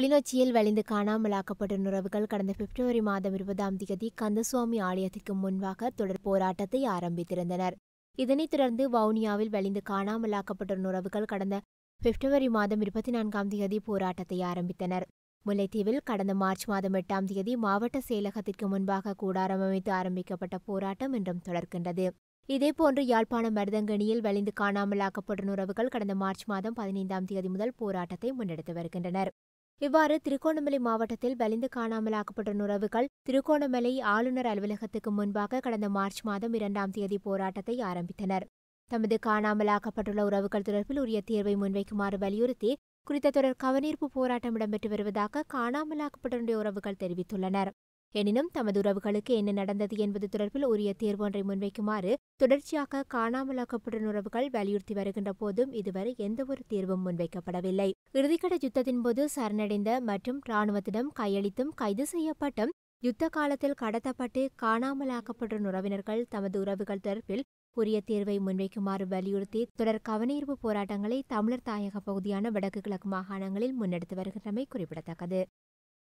கிளிநொச்சியில் வலிந்து காணாமலாக்கப்பட்ட உறவுகள் கடந்த பிப்ரவரி மாதம் இருபதாம் தேதி கந்தசுவாமி ஆலயத்திற்கு முன்பாக தொடர் போராட்டத்தை ஆரம்பித்திருந்தனர் இதனைத் தொடர்ந்து வவுனியாவில் வலிந்து காணாமலாக்கப்பட்ட உறவுகள் கடந்த பிப்ரவரி மாதம் இருபத்தி நான்காம் தேதி போராட்டத்தை ஆரம்பித்தனர் முல்லைத்தீவில் கடந்த மார்ச் மாதம் எட்டாம் தேதி மாவட்ட செயலகத்திற்கு முன்பாக கூடாரம் அமைத்து ஆரம்பிக்கப்பட்ட போராட்டம் இன்றும் தொடர்கின்றது இதேபோன்று யாழ்ப்பாணம் மருதங்கணியில் வலிந்து காணாமலாக்கப்பட்ட உறவுகள் கடந்த மார்ச் மாதம் பதினைந்தாம் தேதி முதல் போராட்டத்தை முன்னெடுத்து வருகின்றனர் இவ்வாறு திருகோணமலை மாவட்டத்தில் வலிந்து காணாமலாக்கப்பட்ட உறவுகள் திருகோணமலை ஆளுநர் அலுவலகத்துக்கு முன்பாக கடந்த மார்ச் மாதம் இரண்டாம் தேதி போராட்டத்தை ஆரம்பித்தனர் தமது காணாமலாக்கப்பட்டுள்ள உறவுகள் தொடர்பில் உரிய தீர்வை முன்வைக்குமாறு வலியுறுத்தி குறித்த தொடர் கவனீர்ப்பு போராட்டம் இடம்பெற்று வருவதாக காணாமலாக்கப்பட்டவருடைய உறவுகள் தெரிவித்துள்ளனர் எனினும் தமது உறவுகளுக்கு என்ன நடந்தது என்பது தொடர்பில் உரிய தேர்வு ஒன்றை முன்வைக்குமாறு தொடர்ச்சியாக காணாமலாக்கப்படும் உறவுகள் வலியுறுத்தி வருகின்ற போதும் இதுவரை எந்தவொரு தீர்வும் முன்வைக்கப்படவில்லை இறுதிக்கட யுத்தத்தின் போது சரணடைந்த மற்றும் இராணுவத்திடம் கையளித்தும் கைது செய்யப்பட்டும் யுத்த காலத்தில் கடத்தப்பட்டு காணாமலாக்கப்படும் உறவினர்கள் தமது உறவுகள் தொடர்பில் உரிய தேர்வை முன்வைக்குமாறு வலியுறுத்தி தொடர் கவனீர்ப்பு போராட்டங்களை தமிழர் தாயக பகுதியான வடக்கு கிழக்கு மாகாணங்களில் முன்னெடுத்து வருகின்றமை குறிப்பிடத்தக்கது